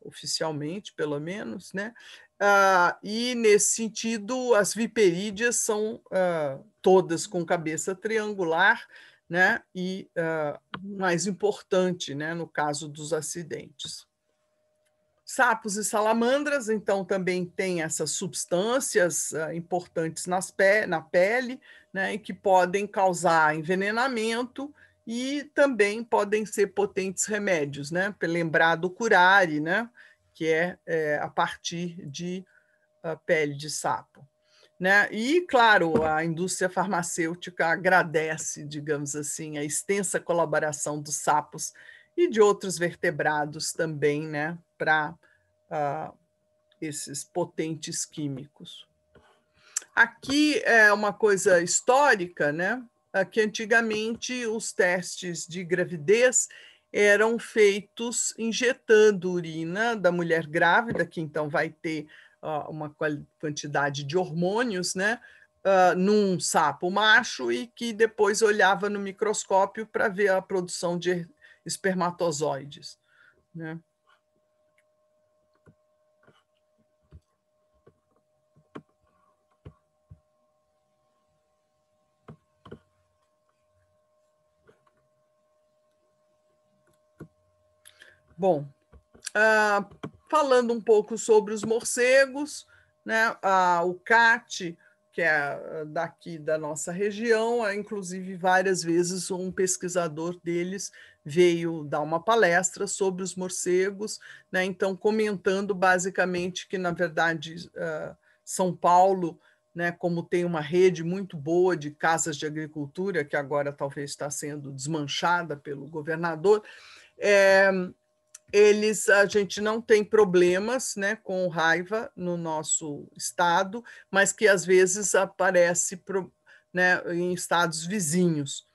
S1: oficialmente, pelo menos. Né? Ah, e, nesse sentido, as viperídeas são ah, todas com cabeça triangular, né? e ah, mais importante, né? no caso dos acidentes. Sapos e salamandras, então, também têm essas substâncias uh, importantes nas pe na pele, né, que podem causar envenenamento e também podem ser potentes remédios, né? Lembrar do curare, né? Que é, é a partir de uh, pele de sapo. Né? E, claro, a indústria farmacêutica agradece, digamos assim, a extensa colaboração dos sapos e de outros vertebrados também, né? para uh, esses potentes químicos. Aqui é uma coisa histórica, né? É que antigamente os testes de gravidez eram feitos injetando urina da mulher grávida, que então vai ter uh, uma quantidade de hormônios, né? Uh, num sapo macho e que depois olhava no microscópio para ver a produção de espermatozoides. Né? Bom, ah, falando um pouco sobre os morcegos, né? Ah, o CAT, que é ah, daqui da nossa região, é, inclusive várias vezes um pesquisador deles veio dar uma palestra sobre os morcegos, né? Então comentando basicamente que na verdade ah, São Paulo né, como tem uma rede muito boa de casas de agricultura, que agora talvez está sendo desmanchada pelo governador, é, eles a gente não tem problemas né, com raiva no nosso estado, mas que às vezes aparece pro, né, em estados vizinhos.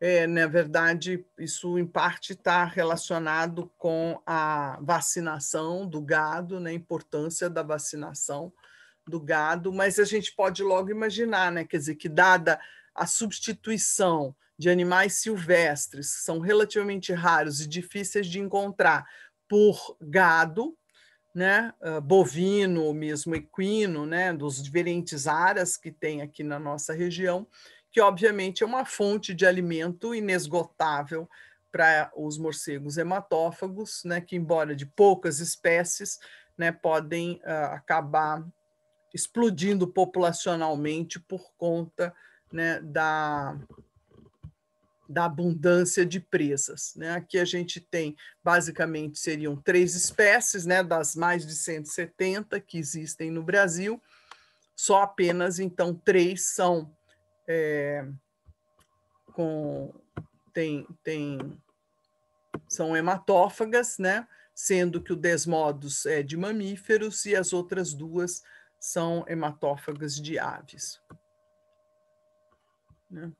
S1: É, na verdade, isso em parte está relacionado com a vacinação do gado, né, a importância da vacinação do gado, mas a gente pode logo imaginar, né, quer dizer, que dada a substituição de animais silvestres, que são relativamente raros e difíceis de encontrar por gado, né, ah, bovino, mesmo equino, né, dos diferentes áreas que tem aqui na nossa região, que obviamente é uma fonte de alimento inesgotável para os morcegos hematófagos, né, que embora de poucas espécies, né, podem uh, acabar explodindo populacionalmente por conta né, da da abundância de presas. Né? Aqui a gente tem, basicamente, seriam três espécies, né, das mais de 170 que existem no Brasil, só apenas, então, três são é, com, tem, tem, são hematófagas, né? sendo que o Desmodus é de mamíferos e as outras duas são hematófagas de aves. Né?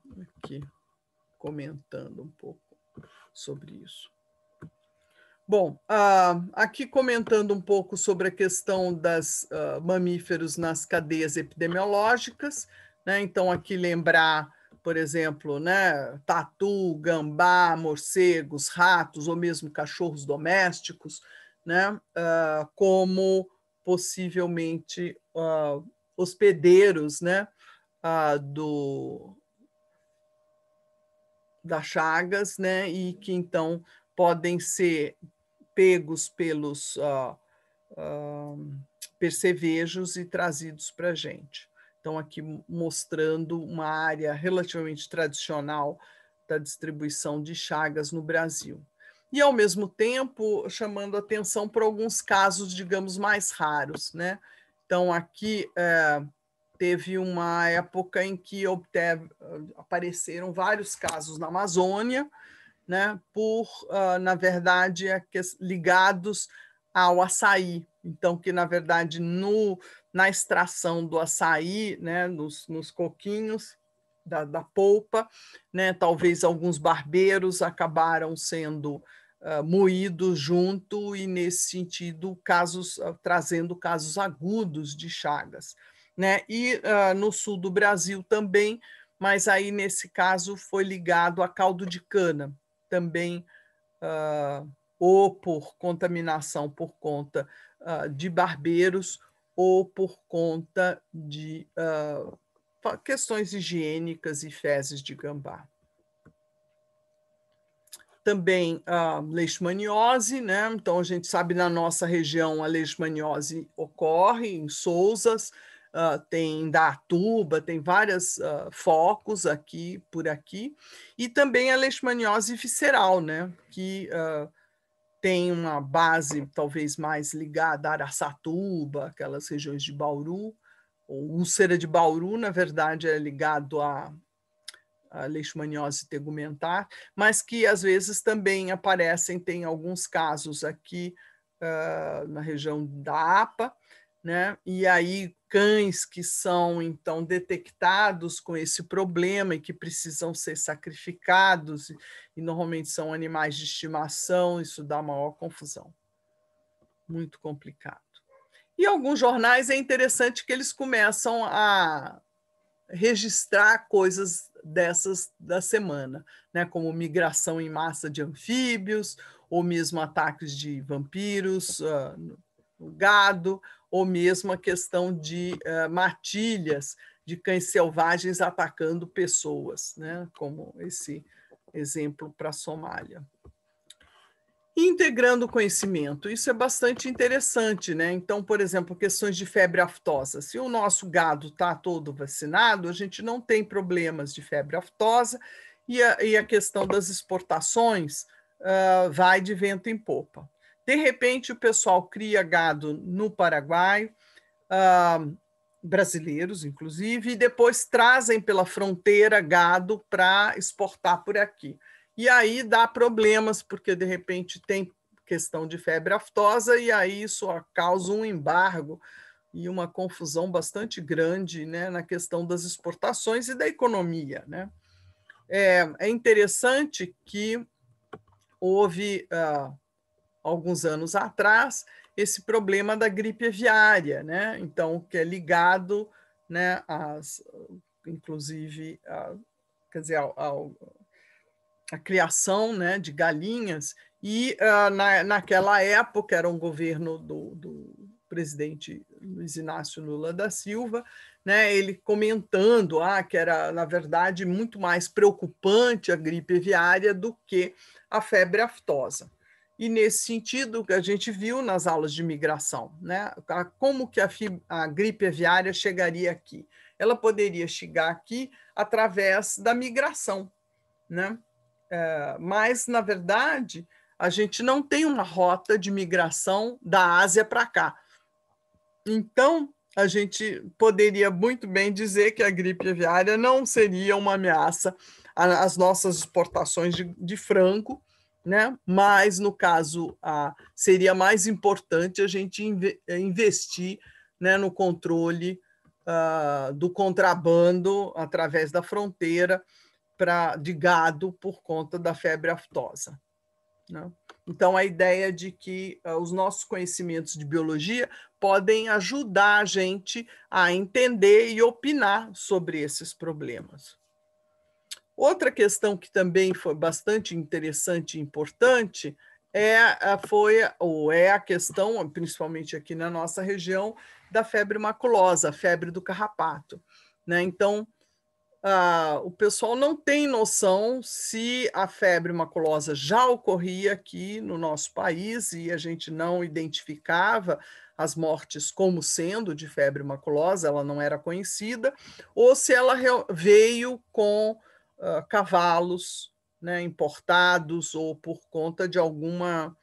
S1: Aqui comentando um pouco sobre isso. Bom, ah, aqui comentando um pouco sobre a questão das ah, mamíferos nas cadeias epidemiológicas, né? Então, aqui lembrar, por exemplo, né, tatu, gambá, morcegos, ratos ou mesmo cachorros domésticos, né, ah, como possivelmente hospedeiros né, do, das chagas, né? E que então podem ser pegos pelos uh, uh, percevejos e trazidos para a gente. Então, aqui mostrando uma área relativamente tradicional da distribuição de chagas no Brasil. E, ao mesmo tempo, chamando atenção para alguns casos, digamos, mais raros. Né? Então, aqui. Uh, teve uma época em que obteve, ah, apareceram vários casos na Amazônia, né, por, uh, na verdade, ligados ao açaí. Então, que na verdade no, na extração do açaí, né, nos, nos coquinhos da, da polpa, né, talvez alguns barbeiros acabaram sendo uh, moídos junto e nesse sentido casos uh, trazendo casos agudos de chagas né? E uh, no sul do Brasil também, mas aí nesse caso foi ligado a caldo de cana, também uh, ou por contaminação por conta uh, de barbeiros ou por conta de questões higiênicas e fezes de gambá. Também a leishmaniose, né? Então a gente sabe na nossa região a leishmaniose ocorre em Souzas, Uh, tem Datuba, tem vários uh, focos aqui, por aqui, e também a leishmaniose visceral, né, que uh, tem uma base talvez mais ligada a Araçatuba, aquelas regiões de Bauru, ou úlcera de Bauru, na verdade, é ligado a, a leishmaniose tegumentar, mas que às vezes também aparecem, tem alguns casos aqui na região da APA, né? E aí, cães que são então detectados com esse problema e que precisam ser sacrificados, e normalmente são animais de estimação, isso dá maior confusão. Muito complicado. E alguns jornais é interessante que eles começam a registrar coisas dessas da semana, né? como migração em massa de anfíbios, ou mesmo ataques de vampiros uh, no gado, ou mesmo a questão de uh, eh, matilhas de cães selvagens atacando pessoas, né? como esse exemplo para a Somália. Integrando o conhecimento, isso é bastante interessante, né? Então, por exemplo, questões de febre aftosa. Se o nosso gado está todo vacinado, a gente não tem problemas de febre aftosa e a, e a questão das exportações uh, vai de vento em popa. De repente, o pessoal cria gado no Paraguai, ah, brasileiros, inclusive, e depois trazem pela fronteira gado para exportar por aqui. E aí dá problemas, porque de repente tem questão de febre aftosa, e aí isso causa um embargo e uma confusão bastante grande né, na questão das exportações e da economia. Né? É, é interessante que houve. Ah, alguns anos atrás, esse problema da gripe aviária, né? Então, que é ligado, né, às, inclusive, à, quer dizer, ao, ao, a criação né, de galinhas, e uh, na, naquela época era um governo do, do presidente Luiz Inácio Lula da Silva, né, ele comentando ah, que era, na verdade, muito mais preocupante a gripe aviária do que a febre aftosa. E nesse sentido, a gente viu nas aulas de migração, né? Como que a, a, gripe aviária chegaria aqui? Ela poderia chegar aqui através da migração, né? É, mas, na verdade, a gente não tem uma rota de migração da Ásia para cá. Então, a gente poderia muito bem dizer que a gripe aviária não seria uma ameaça às nossas exportações de, de frango, né? Mas no caso a seria mais importante a gente eh, investir, né, no controle uh, do contrabando através da fronteira para de gado por conta da febre aftosa. Né? Então a ideia de que uh, os nossos conhecimentos de biologia podem ajudar a gente a entender e opinar sobre esses problemas. Outra questão que também foi bastante interessante e importante é, foi, ou é a questão, principalmente aqui na nossa região, da febre maculosa, a febre do carrapato. Né? Então, ah, o pessoal não tem noção se a febre maculosa já ocorria aqui no nosso país e a gente não identificava as mortes como sendo de febre maculosa, ela não era conhecida, ou se ela veio com ah, cavalos né, importados ou por conta de alguma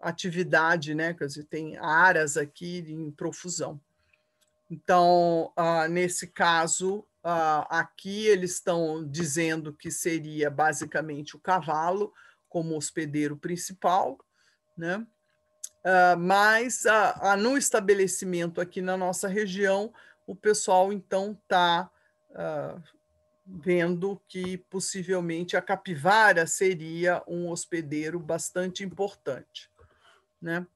S1: atividade, né? Quer dizer, tem aras aqui em profusão. Então, uh, nesse caso, uh, aqui eles estão dizendo que seria basicamente o cavalo como hospedeiro principal, né? Uh, mas uh, no estabelecimento aqui na nossa região, o pessoal então está uh, vendo que possivelmente a capivara seria um hospedeiro bastante importante, né?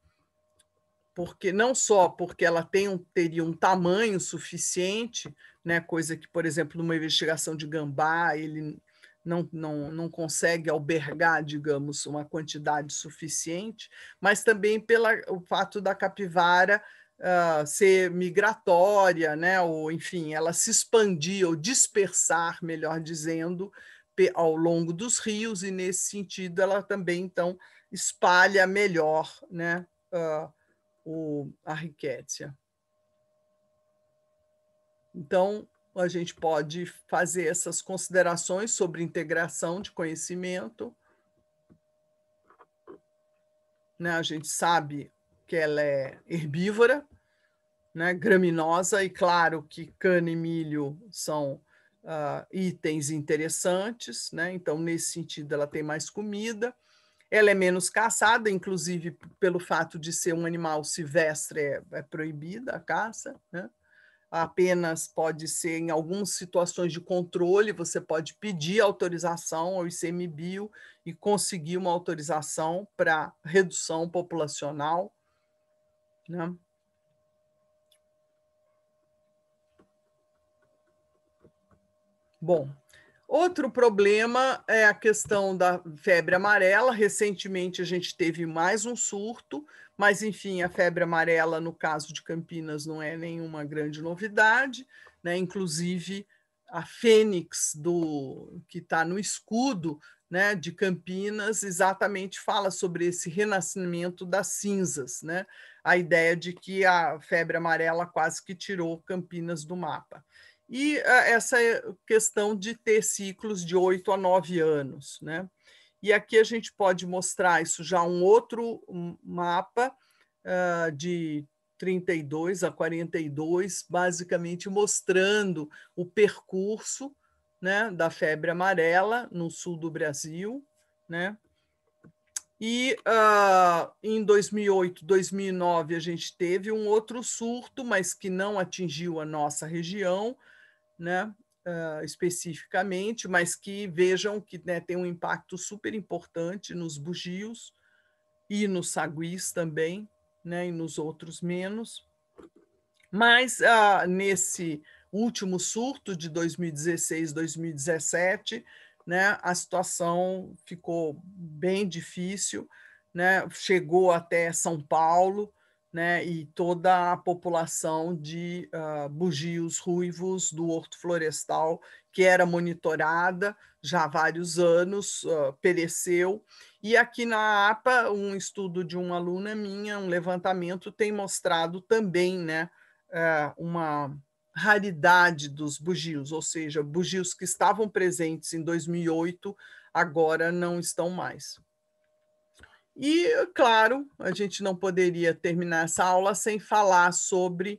S1: Porque não só porque ela tem um, teria um tamanho suficiente, né? Coisa que, por exemplo, numa investigação de gambá ele não, não, não consegue albergar, digamos, uma quantidade suficiente, mas também pelo fato da capivara ah, ser migratória, né? ou enfim, ela se expandir ou dispersar, melhor dizendo, ao longo dos rios, e nesse sentido ela também então espalha melhor né? Uh, o, a riquetia. Então, a gente pode fazer essas considerações sobre integração de conhecimento. Né? A gente sabe que ela é herbívora, né, graminosa, e claro que cana e milho são uh, itens interessantes, né, então nesse sentido ela tem mais comida. Ela é menos caçada, inclusive pelo fato de ser um animal silvestre, é, é proibida a caça. Né? Apenas pode ser, em algumas situações de controle, você pode pedir autorização ao ICMBio e conseguir uma autorização para redução populacional. Né? Bom, outro problema é a questão da febre amarela. Recentemente a gente teve mais um surto, mas enfim, a febre amarela no caso de Campinas não é nenhuma grande novidade, né? Inclusive a fênix do que está no escudo, né, de Campinas, exatamente fala sobre esse renascimento das cinzas, né? a ideia de que a febre amarela quase que tirou Campinas do mapa. E ah, essa questão de ter ciclos de oito a nove anos. Né? E aqui a gente pode mostrar isso já um outro mapa uh, de 32 a 42, basicamente mostrando o percurso né, da febre amarela no sul do Brasil, né, e uh, em 2008, 2009, a gente teve um outro surto, mas que não atingiu a nossa região, né, uh, especificamente, mas que vejam que né, tem um impacto super importante nos bugios e nos saguis também, né, e nos outros menos. Mas uh, nesse último surto de 2016, 2017, né, a situação ficou bem difícil, né, chegou até São Paulo, né, e toda a população de uh, bugios ruivos do Horto Florestal, que era monitorada já há vários anos, uh, pereceu. E aqui na APA, um estudo de uma aluna minha, um levantamento, tem mostrado também né, uh, uma raridade dos bugios, ou seja, bugios que estavam presentes em 2008 agora não estão mais. E, claro, a gente não poderia terminar essa aula sem falar sobre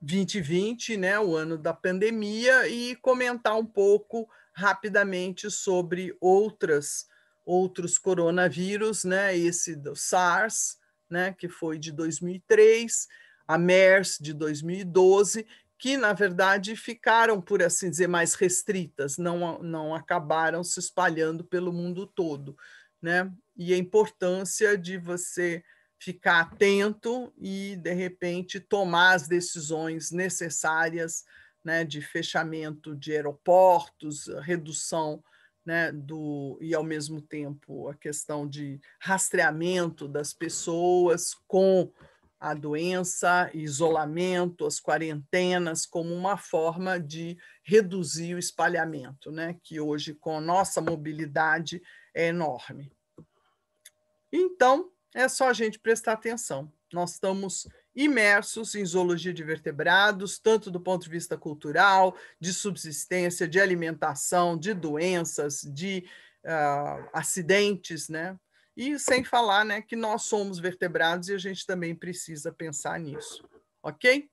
S1: 2020, né, o ano da pandemia, e comentar um pouco rapidamente sobre outras outros coronavírus, né, esse do SARS, né, que foi de 2003, a MERS de 2012, que, na verdade, ficaram, por assim dizer, mais restritas, não, não acabaram se espalhando pelo mundo todo. Né? E a importância de você ficar atento e, de repente, tomar as decisões necessárias né, de fechamento de aeroportos, redução né, do, e, ao mesmo tempo, a questão de rastreamento das pessoas com a doença, isolamento, as quarentenas, como uma forma de reduzir o espalhamento, né? que hoje, com a nossa mobilidade, é enorme. Então, é só a gente prestar atenção. Nós estamos imersos em zoologia de vertebrados, tanto do ponto de vista cultural, de subsistência, de alimentação, de doenças, de uh, acidentes, né? E sem falar né, que nós somos vertebrados e a gente também precisa pensar nisso, ok?